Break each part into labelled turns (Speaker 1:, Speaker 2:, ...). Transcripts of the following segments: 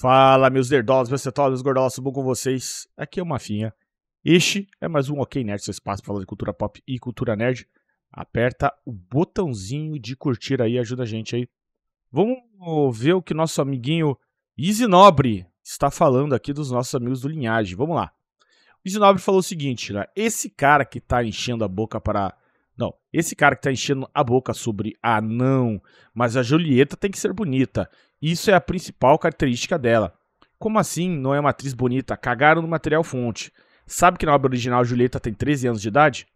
Speaker 1: Fala, meus nerdolas, meus cetolas, meus gordolas, tudo bom com vocês? Aqui é o Mafinha. Este é mais um Ok Nerd, seu espaço falar de cultura pop e cultura nerd. Aperta o botãozinho de curtir aí, ajuda a gente aí. Vamos ver o que nosso amiguinho Easy Nobre está falando aqui dos nossos amigos do Linhagem. Vamos lá. O Easy Nobre falou o seguinte, né? Esse cara que está enchendo a boca para... Não, esse cara que está enchendo a boca sobre, ah não, mas a Julieta tem que ser bonita isso é a principal característica dela. Como assim não é uma atriz bonita? Cagaram no material fonte. Sabe que na obra original Julieta tem 13 anos de idade?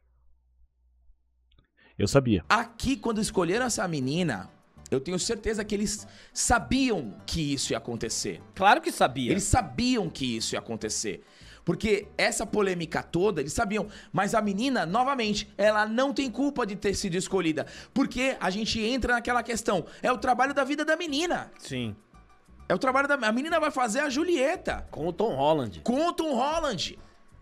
Speaker 1: Eu sabia.
Speaker 2: Aqui, quando escolheram essa menina, eu tenho certeza que eles sabiam que isso ia acontecer. Claro que sabia. Eles sabiam que isso ia acontecer. Porque essa polêmica toda, eles sabiam. Mas a menina, novamente, ela não tem culpa de ter sido escolhida. Porque a gente entra naquela questão. É o trabalho da vida da menina. Sim. É o trabalho da. A menina vai fazer a Julieta. Com o Tom Holland. Com o Tom Holland.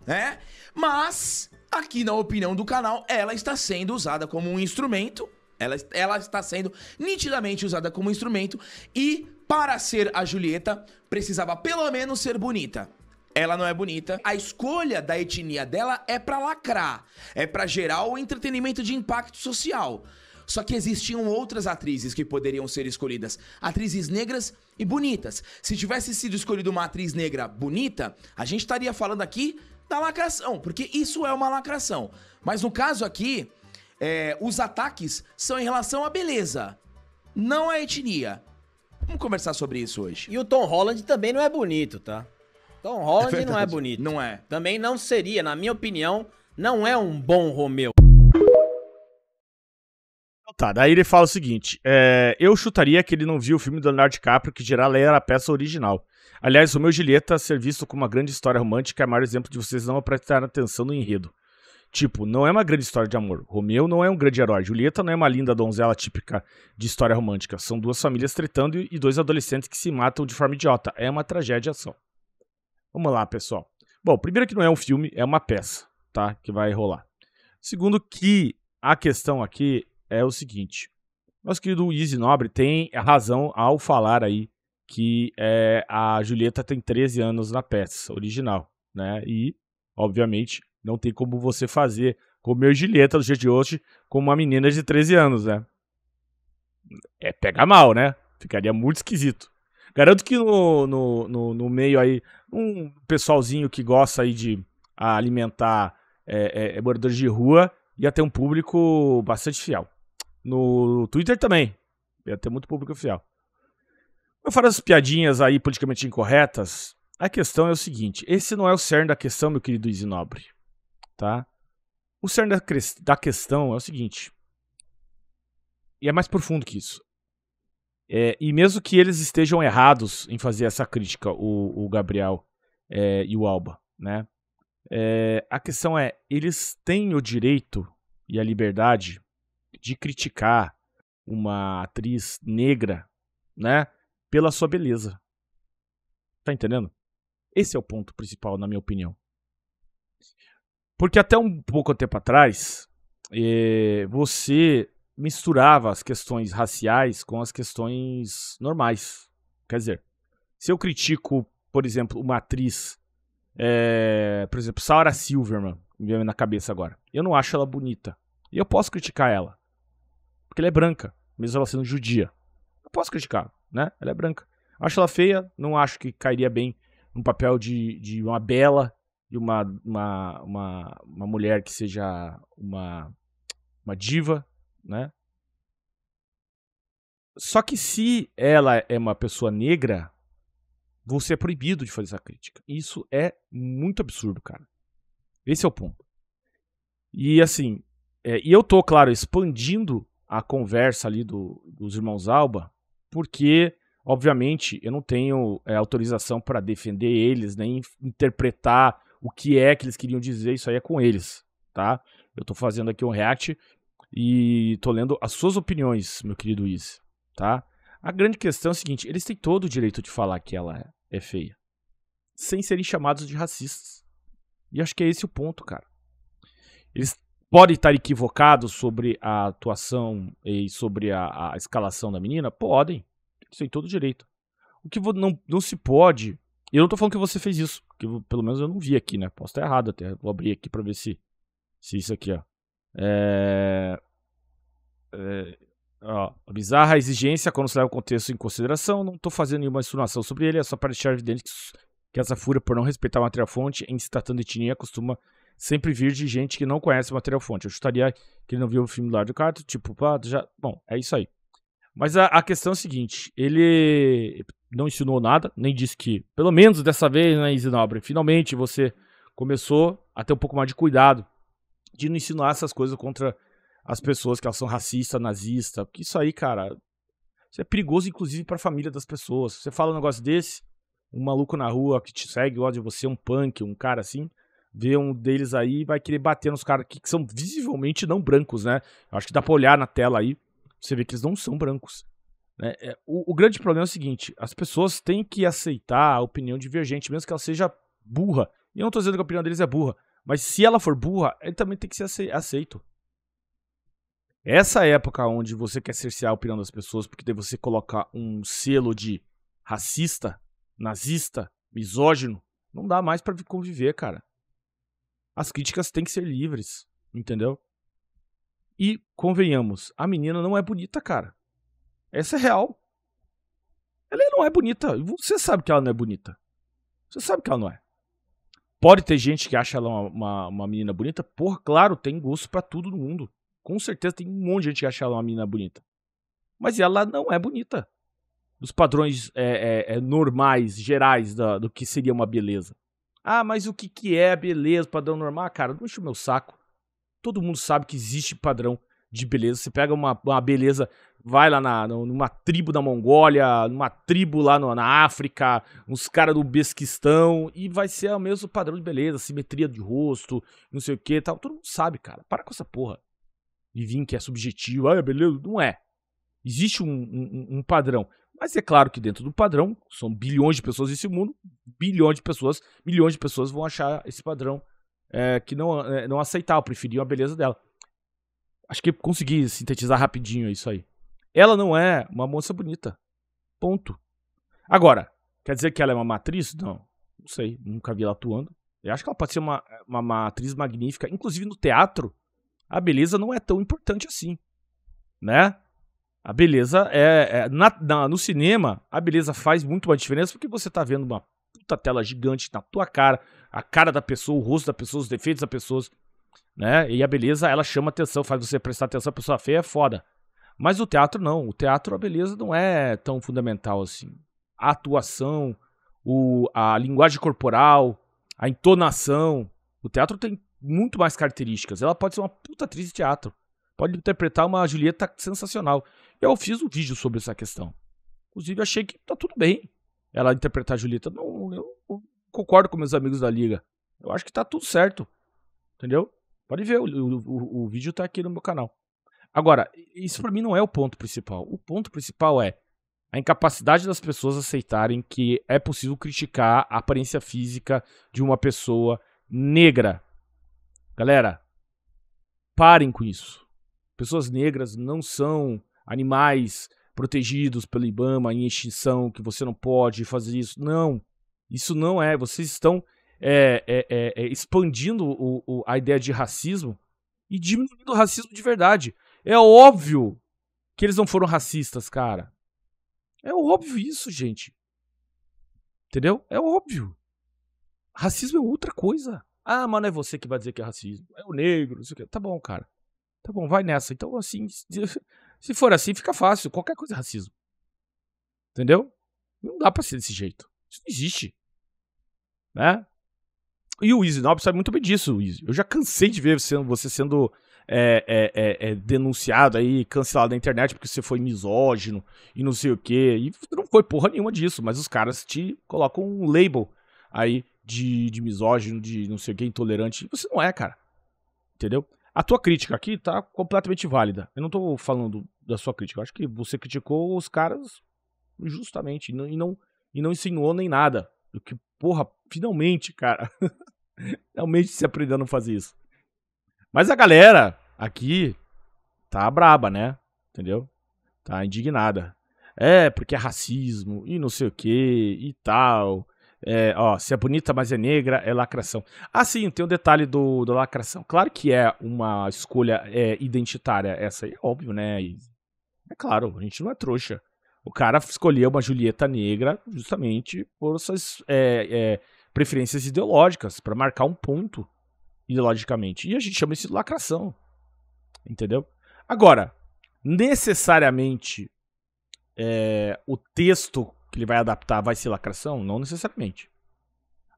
Speaker 2: Né? Mas, aqui na opinião do canal, ela está sendo usada como um instrumento. Ela, ela está sendo nitidamente usada como instrumento. E, para ser a Julieta, precisava pelo menos ser bonita ela não é bonita. A escolha da etnia dela é para lacrar, é para gerar o entretenimento de impacto social. Só que existiam outras atrizes que poderiam ser escolhidas, atrizes negras e bonitas. Se tivesse sido escolhida uma atriz negra bonita, a gente estaria falando aqui da lacração, porque isso é uma lacração. Mas no caso aqui, é, os ataques são em relação à beleza, não à etnia. Vamos conversar sobre isso hoje. E o Tom Holland também não é bonito, tá? Tom Holland é não é bonito. Não é. Também não seria, na minha opinião,
Speaker 1: não é um bom Romeu. Então tá, daí ele fala o seguinte: é, eu chutaria que ele não viu o filme do Leonardo DiCaprio, que geral era a peça original. Aliás, Romeu e Julieta ser visto como uma grande história romântica é o maior exemplo de vocês não prestar atenção no enredo. Tipo, não é uma grande história de amor. Romeu não é um grande herói. Julieta não é uma linda donzela típica de história romântica. São duas famílias tretando e dois adolescentes que se matam de forma idiota. É uma tragédia só. Vamos lá, pessoal. Bom, primeiro que não é um filme, é uma peça, tá? Que vai rolar. Segundo que a questão aqui é o seguinte. Nosso querido Easy Nobre tem razão ao falar aí que é, a Julieta tem 13 anos na peça original, né? E, obviamente, não tem como você fazer comer Julieta no dia de hoje com uma menina de 13 anos, né? É pega mal, né? Ficaria muito esquisito. Garanto que no, no, no, no meio aí, um pessoalzinho que gosta aí de alimentar é, é, é, moradores de rua ia ter um público bastante fiel. No Twitter também. Ia ter muito público fiel. Eu falo as piadinhas aí politicamente incorretas. A questão é o seguinte: esse não é o cerne da questão, meu querido Isinobre. Tá? O cerne da, da questão é o seguinte. E é mais profundo que isso. É, e mesmo que eles estejam errados em fazer essa crítica, o, o Gabriel é, e o Alba, né? É, a questão é, eles têm o direito e a liberdade de criticar uma atriz negra, né? Pela sua beleza. Tá entendendo? Esse é o ponto principal, na minha opinião. Porque até um pouco tempo atrás, é, você misturava as questões raciais com as questões normais. Quer dizer, se eu critico, por exemplo, uma atriz, é, por exemplo, Sarah Silverman, me vem na cabeça agora. Eu não acho ela bonita. E eu posso criticar ela. Porque ela é branca, mesmo ela sendo judia. Eu posso criticar, né? Ela é branca. Acho ela feia, não acho que cairia bem no papel de, de uma bela, de uma, uma, uma, uma mulher que seja uma, uma diva, né? Só que se ela é uma pessoa negra, você é proibido de fazer essa crítica. Isso é muito absurdo, cara. Esse é o ponto. E assim, é, e eu tô, claro, expandindo a conversa ali do, dos irmãos Alba, porque, obviamente, eu não tenho é, autorização para defender eles, nem interpretar o que é que eles queriam dizer, isso aí é com eles, tá? Eu tô fazendo aqui um react e tô lendo as suas opiniões, meu querido Izzy, tá? A grande questão é o seguinte, eles têm todo o direito de falar que ela é feia, sem serem chamados de racistas. E acho que é esse o ponto, cara. Eles podem estar equivocados sobre a atuação e sobre a, a escalação da menina? Podem. Eles têm todo o direito. O que não, não se pode. Eu não tô falando que você fez isso, que pelo menos eu não vi aqui, né? Posso estar errado até. Vou abrir aqui para ver se, se isso aqui, ó. É, é, ó, bizarra exigência quando se leva o contexto em consideração. Não estou fazendo nenhuma insinuação sobre ele, é só para deixar evidente que, que essa fúria por não respeitar a matéria-fonte em se tratando de etnia costuma sempre vir de gente que não conhece a matéria-fonte. Eu chutaria que ele não viu o filme do Lardo Carter, tipo, pá, já. Bom, é isso aí. Mas a, a, questão é a seguinte: ele não ensinou nada, nem disse que, pelo menos dessa vez, né, Isinobre, finalmente você começou a ter um pouco mais de cuidado de não insinuar essas coisas contra as pessoas que elas são racistas, nazistas. Porque isso aí, cara, isso é perigoso, inclusive, para a família das pessoas. Você fala um negócio desse, um maluco na rua que te segue, ódio você, é um punk, um cara assim, vê um deles aí e vai querer bater nos caras aqui que são visivelmente não brancos, né? Acho que dá pra olhar na tela aí, você vê que eles não são brancos. Né? É, o, o grande problema é o seguinte: as pessoas têm que aceitar a opinião divergente, mesmo que ela seja burra. E eu não tô dizendo que a opinião deles é burra, mas se ela for burra, ele também tem que ser aceito. Essa época onde você quer cercear a opinião das pessoas porque daí você colocar um selo de racista, nazista, misógino, não dá mais para conviver, cara. As críticas têm que ser livres, entendeu? E convenhamos, a menina não é bonita, cara. Essa é real. Ela não é bonita. Você sabe que ela não é bonita. Você sabe que ela não é. Pode ter gente que acha ela uma, uma, uma menina bonita. Por claro, tem gosto para tudo no mundo. Com certeza tem um monte de gente que acha ela uma menina bonita. Mas ela não é bonita. Dos padrões é, é, é, normais, gerais da, do que seria uma beleza. Ah, mas o que, que é beleza, padrão normal? Ah, cara, não enche o meu saco. Todo mundo sabe que existe padrão de beleza. Você pega uma, uma beleza vai lá na, numa tribo da Mongólia, numa tribo lá no, na África, uns caras do Besquistão, e vai ser o mesmo padrão de beleza, simetria de rosto, não sei o que tal. Todo mundo sabe, cara. Para com essa porra. E vir que é subjetivo, ah, é beleza. Não é. Existe um, um, um padrão. Mas é claro que dentro do padrão, são bilhões de pessoas nesse mundo, bilhões de pessoas, milhões de pessoas vão achar esse padrão é, que não, é, não aceitar, preferir a beleza dela. Acho que consegui sintetizar rapidinho isso aí. Ela não é uma moça bonita. Ponto. Agora, quer dizer que ela é uma matriz? Não. Não sei. Nunca vi ela atuando. Eu acho que ela pode ser uma, uma, atriz magnífica. Inclusive no teatro, a beleza não é tão importante assim. Né? A beleza é. é na, na, no cinema, a beleza faz muito uma diferença porque você tá vendo uma puta tela gigante na tua cara, a cara da pessoa, o rosto da pessoa, os defeitos da pessoa, né? E a beleza, ela chama atenção, faz você prestar atenção. A pessoa feia é foda. Mas o teatro não. O teatro, a beleza não é tão fundamental assim. A atuação, o, a linguagem corporal, a entonação. O teatro tem muito mais características. Ela pode ser uma puta atriz de teatro. Pode interpretar uma Julieta sensacional. Eu fiz um vídeo sobre essa questão. Inclusive, achei que tá tudo bem ela interpretar a Julieta. Não, eu concordo com meus amigos da liga. Eu acho que tá tudo certo. Entendeu? Pode ver, o, o, o vídeo tá aqui no meu canal. Agora, isso hum. para mim não é o ponto principal. O ponto principal é a incapacidade das pessoas aceitarem que é possível criticar a aparência física de uma pessoa negra. Galera, parem com isso. Pessoas negras não são animais protegidos pelo Ibama em extinção, que você não pode fazer isso. Não, isso não é. Vocês estão é, é, é, é expandindo o, o, a ideia de racismo e diminuindo o racismo de verdade. É óbvio que eles não foram racistas, cara. É óbvio isso, gente. Entendeu? É óbvio. Racismo é outra coisa. Ah, mas não é você que vai dizer que é racismo. É o negro, não sei o quê. Tá bom, cara. Tá bom, vai nessa. Então, assim, se for assim, fica fácil. Qualquer coisa é racismo. Entendeu? Não dá pra ser desse jeito. Isso não existe. Né? E o Easy Nobre sabe muito bem disso, Easy. Eu já cansei de ver você sendo é, é, é, é, denunciado aí, cancelado da internet porque você foi misógino e não sei o quê. E não foi porra nenhuma disso, mas os caras te colocam um label aí de, de misógino, de não sei o quê, intolerante. Você não é, cara. Entendeu? A tua crítica aqui tá completamente válida. Eu não tô falando da sua crítica. Eu acho que você criticou os caras justamente e não, e não, e não insinuou nem nada. Que, porra, finalmente, cara. Realmente se aprendeu a não fazer isso. Mas a galera aqui tá braba, né? Entendeu? Tá indignada. É, porque é racismo e não sei o que e tal. É, ó, se é bonita, mas é negra, é lacração. Ah, sim, tem um detalhe do, do lacração. Claro que é uma escolha é, identitária, essa aí é óbvio, né? E, é claro, a gente não é trouxa. O cara escolheu uma Julieta negra justamente por suas é, é, preferências ideológicas, para marcar um ponto ideologicamente. E a gente chama isso de lacração. Entendeu? Agora, necessariamente é, o texto que ele vai adaptar vai ser lacração? Não necessariamente.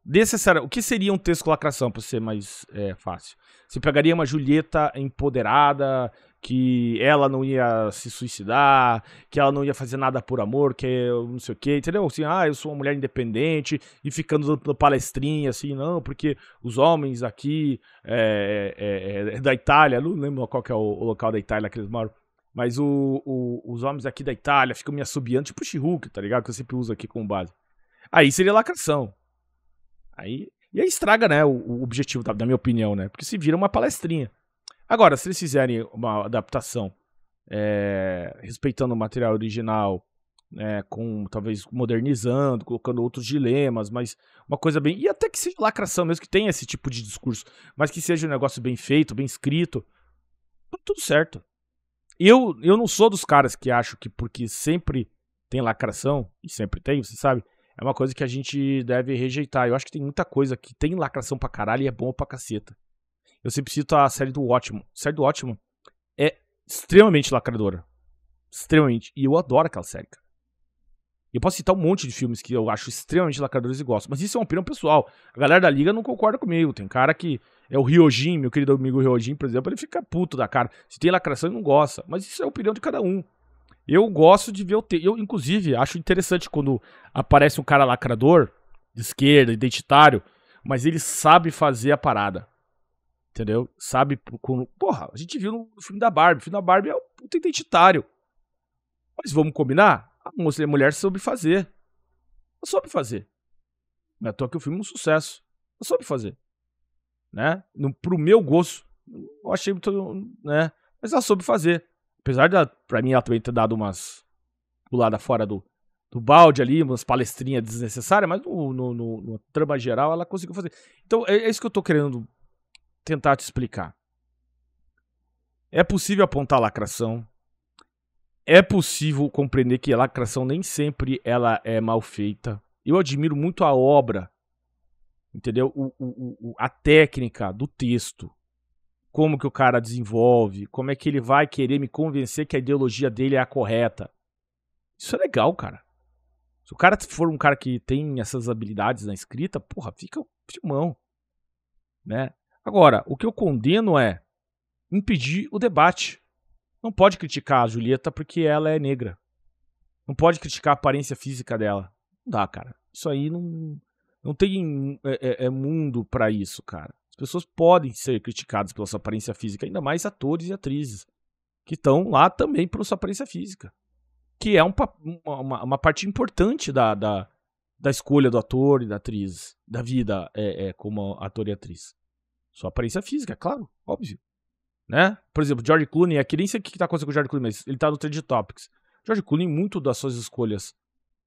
Speaker 1: Necessário, o que seria um texto com lacração, para ser mais é, fácil? Você pegaria uma Julieta empoderada, que ela não ia se suicidar, que ela não ia fazer nada por amor, que eu não sei o quê, entendeu? Assim, ah, eu sou uma mulher independente e ficando dando palestrinha, assim, não, porque os homens aqui é, é, é, da Itália, não lembro qual que é o, o local da Itália que eles moram, mas o, o, os homens aqui da Itália ficam me assobiando, tipo Chihulk, tá ligado? Que eu sempre uso aqui como base. Aí seria lacração. Aí, e aí estraga, né, o, o objetivo, da, da minha opinião, né? Porque se vira uma palestrinha. Agora, se eles fizerem uma adaptação é, respeitando o material original, né, com talvez modernizando, colocando outros dilemas, mas uma coisa bem. E até que seja lacração mesmo, que tenha esse tipo de discurso, mas que seja um negócio bem feito, bem escrito, tá tudo certo. Eu, eu não sou dos caras que acho que porque sempre tem lacração, e sempre tem, você sabe, é uma coisa que a gente deve rejeitar. Eu acho que tem muita coisa que tem lacração pra caralho e é bom pra caceta eu sempre cito a série do ótimo A série do ótimo é extremamente lacradora. Extremamente. E eu adoro aquela série, cara. Eu posso citar um monte de filmes que eu acho extremamente lacradores e gosto, mas isso é uma opinião pessoal. A galera da liga não concorda comigo. Tem cara que é o Ryojin, meu querido amigo Ryojin, por exemplo, ele fica puto da cara. Se tem lacração, ele não gosta. Mas isso é a opinião de cada um. Eu gosto de ver o te... Eu, inclusive, acho interessante quando aparece um cara lacrador, de esquerda, identitário, mas ele sabe fazer a parada. Entendeu? Sabe, com, porra, a gente viu no filme da Barbie. O filme da Barbie é um puta identitário. Mas vamos combinar? A moça e a mulher soube fazer. Ela soube fazer. Não é à toa que o filme é um sucesso. Ela soube fazer. Né? No, pro meu gosto. Eu achei muito. Né? Mas ela soube fazer. Apesar de, pra mim, ela também ter dado umas. pulada fora do, do balde ali, umas palestrinhas desnecessárias, mas no, no, no, no trama geral ela conseguiu fazer. Então, é, é isso que eu tô querendo tentar te explicar. É possível apontar lacração. É possível compreender que a lacração nem sempre ela é mal feita. Eu admiro muito a obra, entendeu? O, o, o, a técnica do texto. Como que o cara desenvolve, como é que ele vai querer me convencer que a ideologia dele é a correta. Isso é legal, cara. Se o cara for um cara que tem essas habilidades na escrita, porra, fica filmão, né? Agora, o que eu condeno é impedir o debate. Não pode criticar a Julieta porque ela é negra. Não pode criticar a aparência física dela. Não dá, cara. Isso aí não, não tem é, é, é mundo para isso, cara. As pessoas podem ser criticadas pela sua aparência física, ainda mais atores e atrizes, que estão lá também pela sua aparência física, que é um, uma, uma, parte importante da, da, da, escolha do ator e da atriz, da vida é, é como ator e atriz. Sua aparência física, é claro, óbvio. Né? Por exemplo, George Clooney, aqui nem sei o que está acontecendo com o George Clooney, mas ele está no Trend Topics. George Clooney, muito das suas escolhas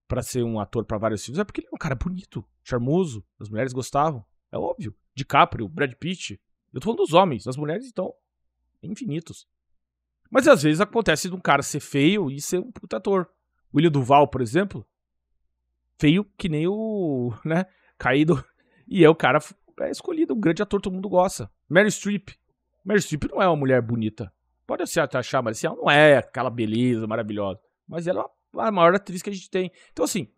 Speaker 1: para ser um ator para vários filmes é porque ele é um cara bonito, charmoso, as mulheres gostavam, é óbvio. DiCaprio, Brad Pitt, eu tô falando dos homens, as mulheres então, infinitos. Mas às vezes acontece de um cara ser feio e ser um puta ator. William Duval, por exemplo, feio que nem o, né, caído, e é o cara é escolhida, um grande ator, todo mundo gosta. Mary Streep. Mary Streep não é uma mulher bonita. Pode se achar, mas assim, ela não é aquela beleza maravilhosa. Mas ela é a maior atriz que a gente tem. Então, assim,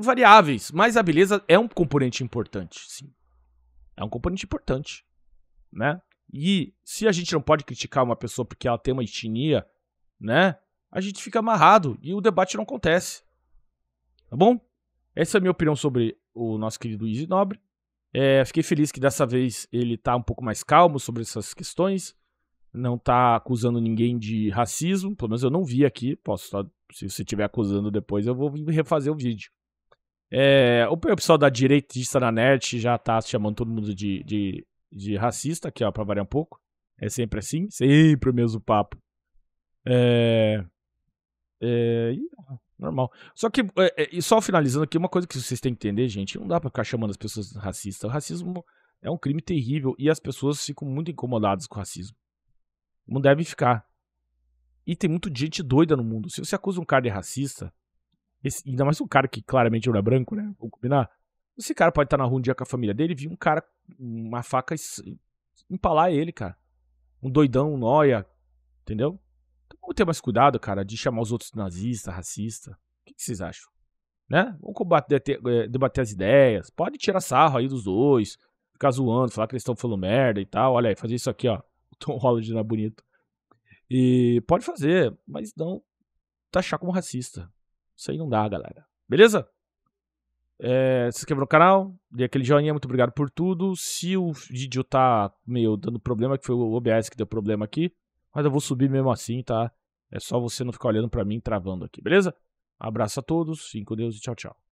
Speaker 1: variáveis. Mas a beleza é um componente importante, sim. É um componente importante, né? E se a gente não pode criticar uma pessoa porque ela tem uma etnia, né? A gente fica amarrado e o debate não acontece. Tá bom? Essa é a minha opinião sobre o nosso querido Easy Nobre. É, fiquei feliz que dessa vez ele está um pouco mais calmo sobre essas questões, não está acusando ninguém de racismo, pelo menos eu não vi aqui, posso se você estiver acusando depois, eu vou refazer o vídeo. É, o pessoal da direitista na net já está chamando todo mundo de, de, de racista, aqui ó, pra variar um pouco. É sempre assim, sempre o mesmo papo. É, é, Normal. Só que, é, é, só finalizando aqui, uma coisa que vocês têm que entender, gente, não dá pra ficar chamando as pessoas racistas. O racismo é um crime terrível e as pessoas ficam muito incomodadas com o racismo. Não devem ficar. E tem muito gente doida no mundo. Se você acusa um cara de racista, esse, ainda mais um cara que claramente não é branco, né? Vamos combinar? Esse cara pode estar na rua um dia com a família dele e vir um cara, uma faca, empalar ele, cara. Um doidão, um noia, entendeu? Vamos ter mais cuidado, cara, de chamar os outros de nazista, racista. O que, que vocês acham? Né? Vamos combater, eh, debater as ideias. Pode tirar sarro aí dos dois. Ficar zoando, falar que eles estão falando merda e tal. Olha aí, fazer isso aqui, ó. O Tom Holland não é bonito. E pode fazer, mas não taxar como racista. Isso aí não dá, galera. Beleza? É, se inscreva no canal, dê aquele joinha, muito obrigado por tudo. Se o vídeo tá meio dando problema, que foi o OBS que deu problema aqui, mas eu vou subir mesmo assim, tá? É só você não ficar olhando para mim travando aqui, beleza? Abraço a todos, fiquem com Deus e tchau, tchau.